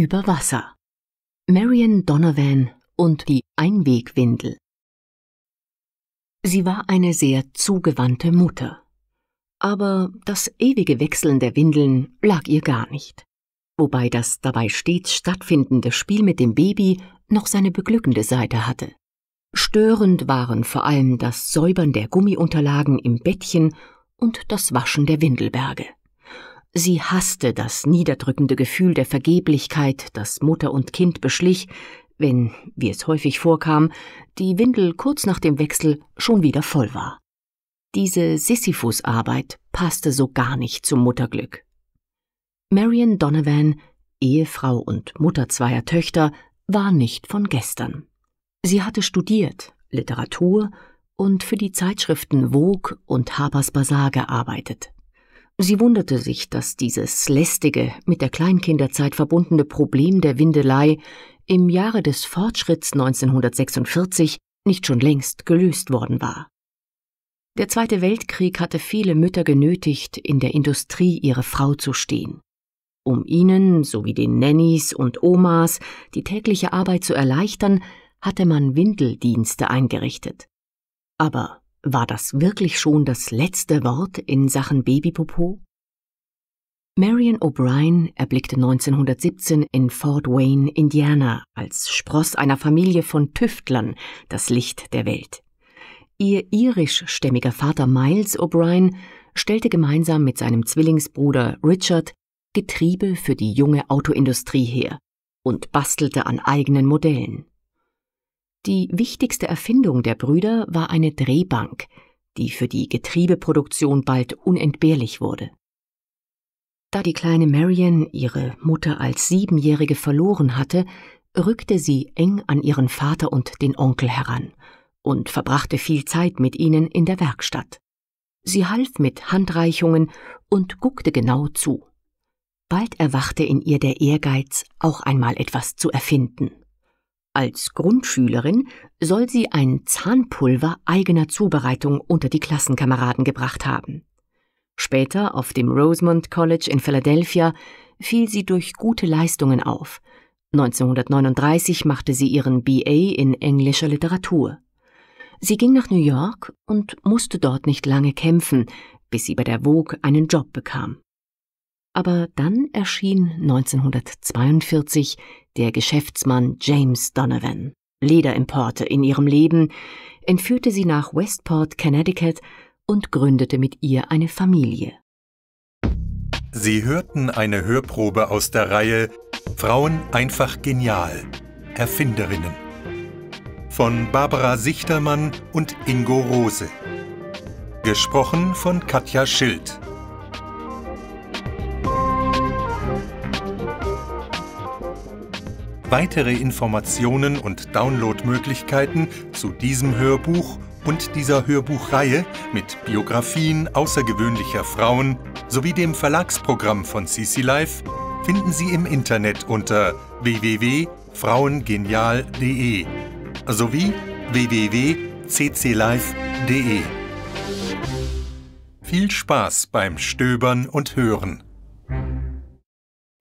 über Wasser. Marion Donovan und die Einwegwindel. Sie war eine sehr zugewandte Mutter. Aber das ewige Wechseln der Windeln lag ihr gar nicht. Wobei das dabei stets stattfindende Spiel mit dem Baby noch seine beglückende Seite hatte. Störend waren vor allem das Säubern der Gummiunterlagen im Bettchen und das Waschen der Windelberge. Sie hasste das niederdrückende Gefühl der Vergeblichkeit, das Mutter und Kind beschlich, wenn, wie es häufig vorkam, die Windel kurz nach dem Wechsel schon wieder voll war. Diese Sisyphusarbeit passte so gar nicht zum Mutterglück. Marion Donovan, Ehefrau und Mutter zweier Töchter, war nicht von gestern. Sie hatte studiert, Literatur und für die Zeitschriften Vogue und Harper's Bazaar gearbeitet. Sie wunderte sich, dass dieses lästige, mit der Kleinkinderzeit verbundene Problem der Windelei im Jahre des Fortschritts 1946 nicht schon längst gelöst worden war. Der Zweite Weltkrieg hatte viele Mütter genötigt, in der Industrie ihre Frau zu stehen. Um ihnen sowie den Nannies und Omas die tägliche Arbeit zu erleichtern, hatte man Windeldienste eingerichtet. Aber war das wirklich schon das letzte Wort in Sachen Babypopo? Marion O'Brien erblickte 1917 in Fort Wayne, Indiana, als Spross einer Familie von Tüftlern das Licht der Welt. Ihr irischstämmiger Vater Miles O'Brien stellte gemeinsam mit seinem Zwillingsbruder Richard Getriebe für die junge Autoindustrie her und bastelte an eigenen Modellen. Die wichtigste Erfindung der Brüder war eine Drehbank, die für die Getriebeproduktion bald unentbehrlich wurde. Da die kleine Marian ihre Mutter als Siebenjährige verloren hatte, rückte sie eng an ihren Vater und den Onkel heran und verbrachte viel Zeit mit ihnen in der Werkstatt. Sie half mit Handreichungen und guckte genau zu. Bald erwachte in ihr der Ehrgeiz, auch einmal etwas zu erfinden. Als Grundschülerin soll sie ein Zahnpulver eigener Zubereitung unter die Klassenkameraden gebracht haben. Später auf dem Rosemont College in Philadelphia fiel sie durch gute Leistungen auf. 1939 machte sie ihren BA in englischer Literatur. Sie ging nach New York und musste dort nicht lange kämpfen, bis sie bei der Vogue einen Job bekam. Aber dann erschien 1942 der Geschäftsmann James Donovan. Lederimporte in ihrem Leben, entführte sie nach Westport, Connecticut und gründete mit ihr eine Familie. Sie hörten eine Hörprobe aus der Reihe Frauen einfach genial, Erfinderinnen von Barbara Sichtermann und Ingo Rose. Gesprochen von Katja Schild. Weitere Informationen und Downloadmöglichkeiten zu diesem Hörbuch und dieser Hörbuchreihe mit Biografien außergewöhnlicher Frauen sowie dem Verlagsprogramm von CC Life finden Sie im Internet unter www.frauengenial.de sowie www.cclife.de. Viel Spaß beim Stöbern und Hören!